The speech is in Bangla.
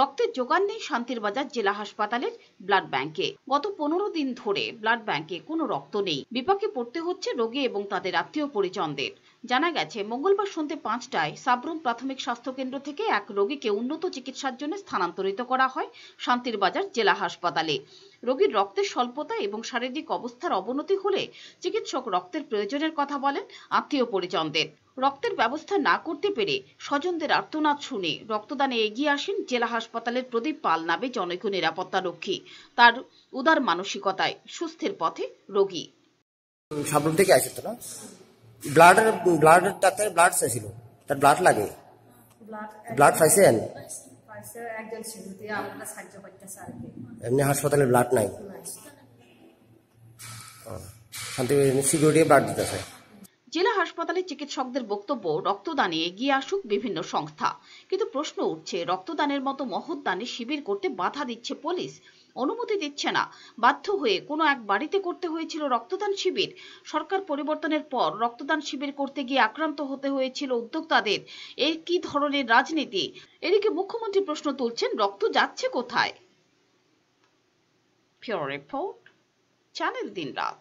রক্তের যোগান নেই শান্তির বাজার জেলা হাসপাতালের ব্লাড ব্যাংকে গত পনেরো দিন ধরে ব্লাড ব্যাংকে কোনো রক্ত নেই বিপাকে পড়তে হচ্ছে রোগী এবং তাদের আত্মীয় পরিজনদের জানা গেছে মঙ্গলবার সন্ধ্যে পাঁচটায় সাবরুম প্রাথমিক স্বাস্থ্য কেন্দ্র থেকে এক রোগীকে উন্নত চিকিৎসার জন্য স্থানান্তরিত করা হয় শান্তির বাজার জেলা হাসপাতালে রোগীর রক্তের স্বল্পতা এবং শারীরিক অবস্থার অবনতি হলে চিকিৎসক রক্তের প্রয়োজনের কথা বলেন আত্মীয় পরিজনদের রক্তের ব্যবস্থা না করতে পেরে স্বজনদের আর্তনাদ শুনে রক্তদানে এগিয়ে আসেন জেলা হাসপাতালের প্রদীপ পাল নামে জনৈক নিরাপত্তা রক্ষী তার উদার মানসিকতায় সুস্থের পথে রোগী সাবরুম থেকে আসে তো না ডাক্তারের ব্লাড চাইছিল তার ব্লাড লাগে ব্লাড পাইছেন এমনি হাসপাতালে ব্লাড নাই জেলা হাসপাতালে চিকিৎসকদের বক্তব্য রক্তদানে এগিয়ে আসুক বিভিন্ন সংস্থা কিন্তু প্রশ্ন উঠছে রক্তদানের মতো মহৎ দানে শিবির করতে বাধা দিচ্ছে পুলিশ অনুমতি দিচ্ছে না বাধ্য হয়ে কোনো এক বাড়িতে করতে হয়েছিল রক্তদান শিবির সরকার পরিবর্তনের পর রক্তদান শিবির করতে গিয়ে আক্রান্ত হতে হয়েছিল উদ্যোক্তাদের এ কি ধরনের রাজনীতি এদিকে মুখ্যমন্ত্রী প্রশ্ন তুলছেন রক্ত যাচ্ছে কোথায় রিপোর্ট চ্যানেল দিন রাত